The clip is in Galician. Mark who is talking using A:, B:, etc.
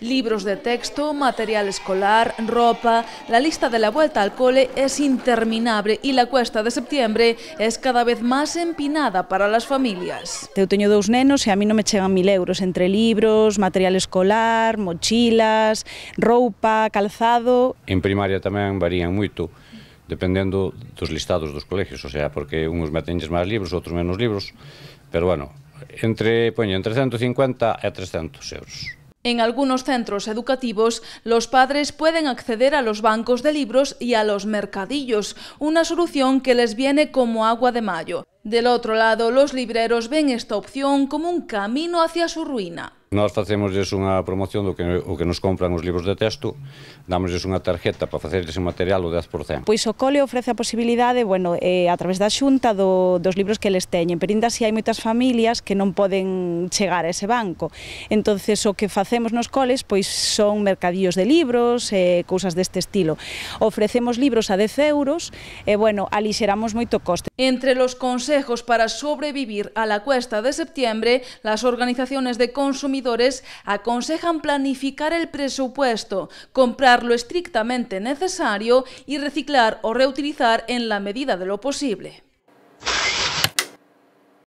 A: libros de texto, material escolar, ropa. La lista de la vuelta al cole es interminable y la cuesta de septiembre es cada vez más empinada para las familias.
B: Eu teño dous nenos e a mí non me chegan mil euros entre libros, material escolar, mochilas, roupa, calzado...
C: En primaria tamén varían moito dependendo dos listados dos colegios, o sea, porque unos meten máis libros, outros menos libros, pero bueno, entre, poño, entre 150 e 300 euros.
A: En algunos centros educativos, los padres pueden acceder a los bancos de libros y a los mercadillos, una solución que les viene como agua de mayo. Del otro lado, los libreros ven esta opción como un camino hacia su ruina.
C: Nós facemosles unha promoción do que, o que nos compran os libros de texto, dámosles unha tarjeta para facerles un material o 10%.
B: Pois o cole ofrece a posibilidade, bueno, eh, a través da xunta do, dos libros que les teñen, pero ainda si hai moitas familias que non poden chegar a ese banco. entonces o que facemos nos coles pois son mercadillos de libros, eh, cousas deste estilo. Ofrecemos libros a 10 euros e, eh, bueno, alixeramos moito coste. Entre
A: los consejos para sobrevivir a la cuesta de septiembre, las organizaciones de consumidores aconsejan planificar el presupuesto, comprar lo estrictamente necesario y reciclar o reutilizar en la medida de lo posible.